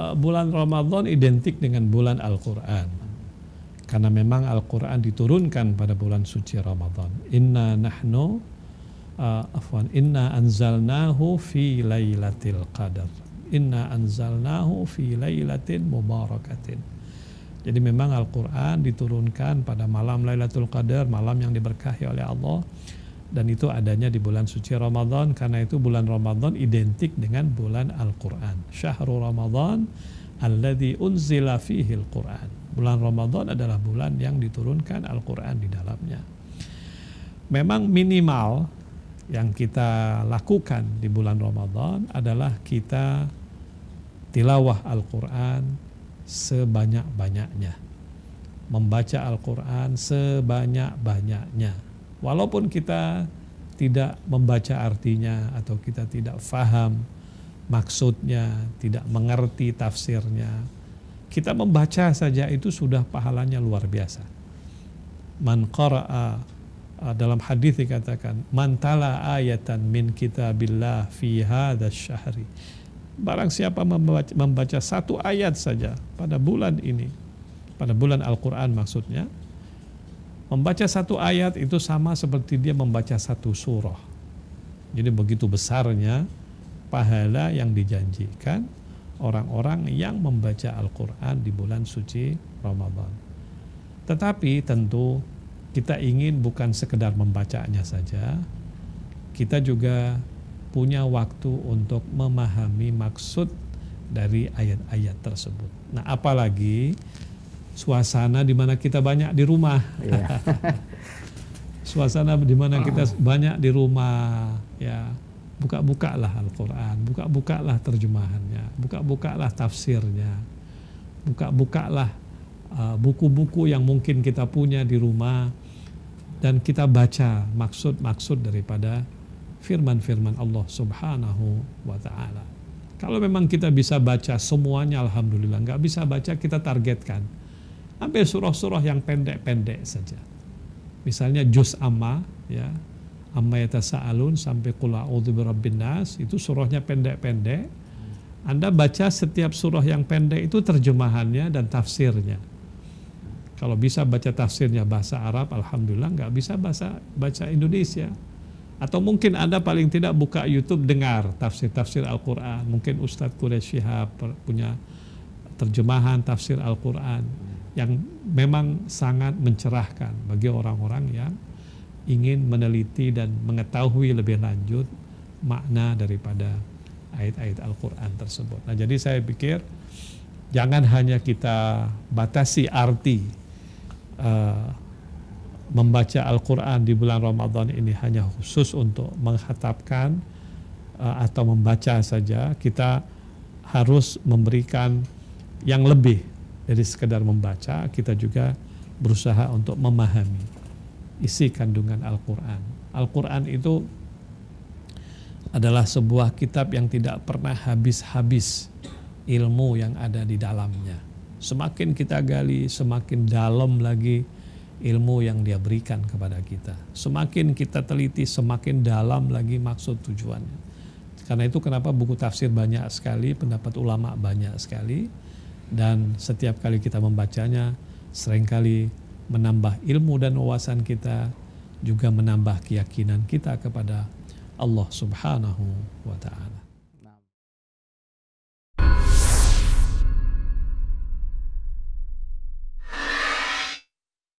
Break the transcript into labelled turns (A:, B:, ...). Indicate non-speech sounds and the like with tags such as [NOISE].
A: Eh, bulan Ramadan identik dengan bulan Al-Quran karena memang Al-Quran diturunkan pada bulan suci Ramadan. Inna nahnu uh, afwan inna anzalnahu fi laylatil qadar. Inna anzalnahu fi laylatin mubarakatin. Jadi memang Al-Quran diturunkan pada malam Lailatul Qadar, malam yang diberkahi oleh Allah dan itu adanya di bulan suci Ramadan karena itu bulan Ramadan identik dengan bulan Al-Qur'an. Syahrul Ramadan alladzi unzila fihi Al-Qur'an. Bulan Ramadan adalah bulan yang diturunkan Al-Qur'an di dalamnya. Memang minimal yang kita lakukan di bulan Ramadan adalah kita tilawah Al-Qur'an sebanyak-banyaknya. Membaca Al-Qur'an sebanyak-banyaknya Walaupun kita tidak membaca artinya atau kita tidak faham maksudnya, tidak mengerti tafsirnya, kita membaca saja itu sudah pahalanya luar biasa. Man qara'a eh, dalam hadis dikatakan man tala ayatan min kitabillah fi hadzal syahri. Barang siapa membaca, membaca satu ayat saja pada bulan ini, pada bulan Al-Qur'an maksudnya, Membaca satu ayat itu sama seperti dia membaca satu surah. Jadi begitu besarnya pahala yang dijanjikan orang-orang yang membaca Al-Quran di bulan suci Ramadan. Tetapi tentu kita ingin bukan sekedar membacanya saja, kita juga punya waktu untuk memahami maksud dari ayat-ayat tersebut. Nah, apalagi suasana di mana kita banyak di rumah. Yeah. [LAUGHS] suasana di mana kita banyak di rumah, ya. Buka-bukalah Al-Qur'an, buka-bukalah terjemahannya, buka-bukalah tafsirnya. Buka-bukalah uh, buku-buku yang mungkin kita punya di rumah dan kita baca maksud-maksud daripada firman-firman Allah Subhanahu wa taala. Kalau memang kita bisa baca semuanya alhamdulillah, nggak bisa baca kita targetkan ambil surah-surah yang pendek-pendek saja misalnya juz amma ya amma yatasaalun sampai qul a'udzu birabbin nas itu surahnya pendek-pendek Anda baca setiap surah yang pendek itu terjemahannya dan tafsirnya kalau bisa baca tafsirnya bahasa Arab alhamdulillah nggak bisa bahasa baca Indonesia atau mungkin Anda paling tidak buka YouTube dengar tafsir-tafsir Al-Qur'an mungkin Ustadz Quraish Shihab punya terjemahan tafsir Al-Qur'an yang memang sangat mencerahkan bagi orang-orang yang ingin meneliti dan mengetahui lebih lanjut makna daripada ayat-ayat Al-Quran tersebut. Nah, jadi saya pikir jangan hanya kita batasi arti uh, membaca Al-Quran di bulan Ramadan ini hanya khusus untuk menghatapkan uh, eh, atau membaca saja. Kita harus memberikan yang lebih jadi sekedar membaca, kita juga berusaha untuk memahami isi kandungan Al-Quran. Al-Quran itu adalah sebuah kitab yang tidak pernah habis-habis ilmu yang ada di dalamnya. Semakin kita gali, semakin dalam lagi ilmu yang dia berikan kepada kita. Semakin kita teliti, semakin dalam lagi maksud tujuannya. Karena itu kenapa buku tafsir banyak sekali, pendapat ulama banyak sekali dan setiap kali kita membacanya seringkali menambah ilmu dan wawasan kita juga menambah keyakinan kita kepada Allah Subhanahu wa taala